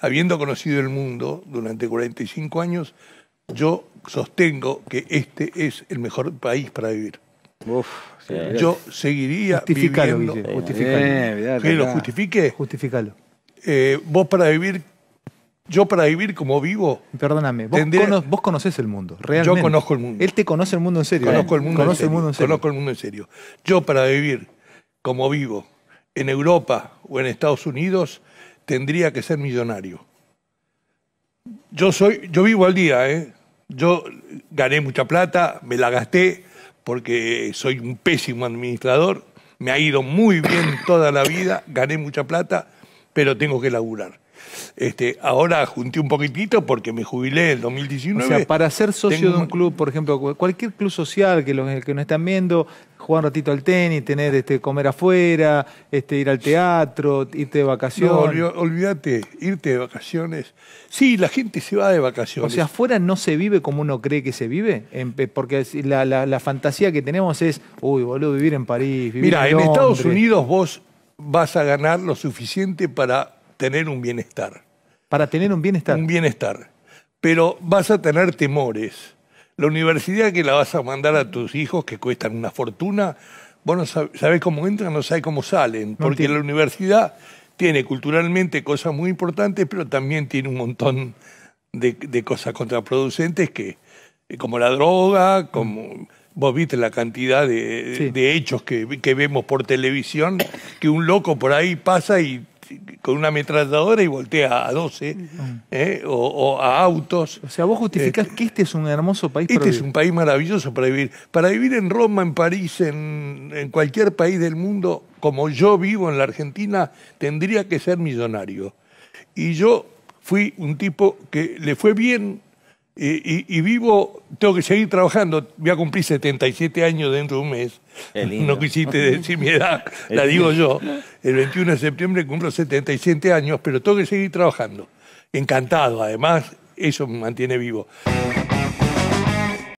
Habiendo conocido el mundo durante 45 años, yo sostengo que este es el mejor país para vivir. yo seguiría justificalo, viviendo. Justificalo. ¿Que lo justifique? Justificalo. Eh, vos para vivir, yo para vivir como vivo. Perdóname, vos, vos conocés el mundo, realmente. Yo conozco el mundo. Él te conoce el mundo en serio. Conozco el eh. mundo en serio. Conozco el mundo en serio. Yo para vivir como vivo en Europa o en Estados Unidos, tendría que ser millonario. Yo, soy, yo vivo al día, ¿eh? Yo gané mucha plata, me la gasté porque soy un pésimo administrador, me ha ido muy bien toda la vida, gané mucha plata, pero tengo que laburar. Este, ahora junté un poquitito porque me jubilé en 2019. O sea, para ser socio de un club, por ejemplo, cualquier club social que los que nos están viendo, jugar un ratito al tenis, tener este comer afuera, este ir al teatro, irte de vacaciones. olvídate, irte de vacaciones. Sí, la gente se va de vacaciones. O sea, afuera no se vive como uno cree que se vive, eh, porque la, fantasía que tenemos es, uy, boludo, vivir en París, Mira, en Estados Unidos vos vas a ganar lo suficiente para tener un bienestar. Para tener un bienestar. Un bienestar. Pero vas a tener temores. La universidad que la vas a mandar a tus hijos, que cuestan una fortuna, vos no sabés cómo entran, no sabés cómo salen, porque la universidad tiene culturalmente cosas muy importantes, pero también tiene un montón de, cosas contraproducentes que, eh, como la droga, como vos viste la cantidad de, hechos que, vemos por televisión, que un loco por ahí pasa y con una ametralladora y voltea a 12 eh, o, a autos. O sea, vos justificás eh, que este es un hermoso país. Este para vivir. Este es un país maravilloso para vivir. Para vivir en Roma, en París, en cualquier país del mundo, como yo vivo en la Argentina, tendría que ser millonario. Y yo fui un tipo que le fue bien y, vivo, tengo que seguir trabajando. Voy a cumplir 77 años dentro de un mes. No quisiste decir mi edad, la digo yo. El 21 de septiembre cumplo 77 años, pero tengo que seguir trabajando. Encantado, además, eso me mantiene vivo.